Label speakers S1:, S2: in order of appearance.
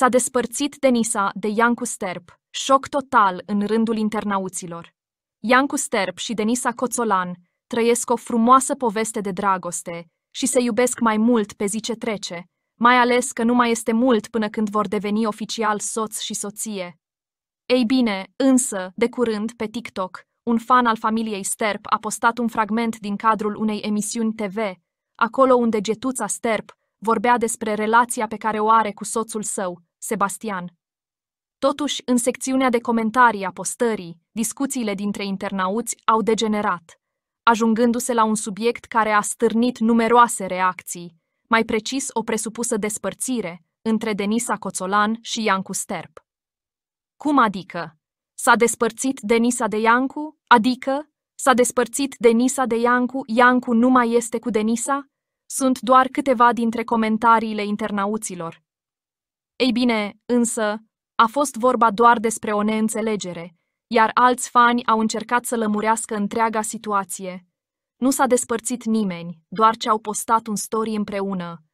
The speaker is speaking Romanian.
S1: S-a despărțit Denisa de Iancu Sterp, șoc total în rândul internauților. Iancu Sterp și Denisa Coțolan trăiesc o frumoasă poveste de dragoste și se iubesc mai mult pe zi ce trece, mai ales că nu mai este mult până când vor deveni oficial soț și soție. Ei bine, însă, de curând, pe TikTok, un fan al familiei Sterp a postat un fragment din cadrul unei emisiuni TV, acolo unde Getuța Sterp vorbea despre relația pe care o are cu soțul său, Sebastian. Totuși, în secțiunea de comentarii a postării, discuțiile dintre internauți au degenerat, ajungându-se la un subiect care a stârnit numeroase reacții, mai precis o presupusă despărțire între Denisa Coțolan și Iancu Sterp. Cum adică? S-a despărțit Denisa de Iancu? Adică? S-a despărțit Denisa de Iancu? Iancu nu mai este cu Denisa? Sunt doar câteva dintre comentariile internauților, ei bine, însă, a fost vorba doar despre o neînțelegere, iar alți fani au încercat să lămurească întreaga situație. Nu s-a despărțit nimeni, doar ce au postat un story împreună,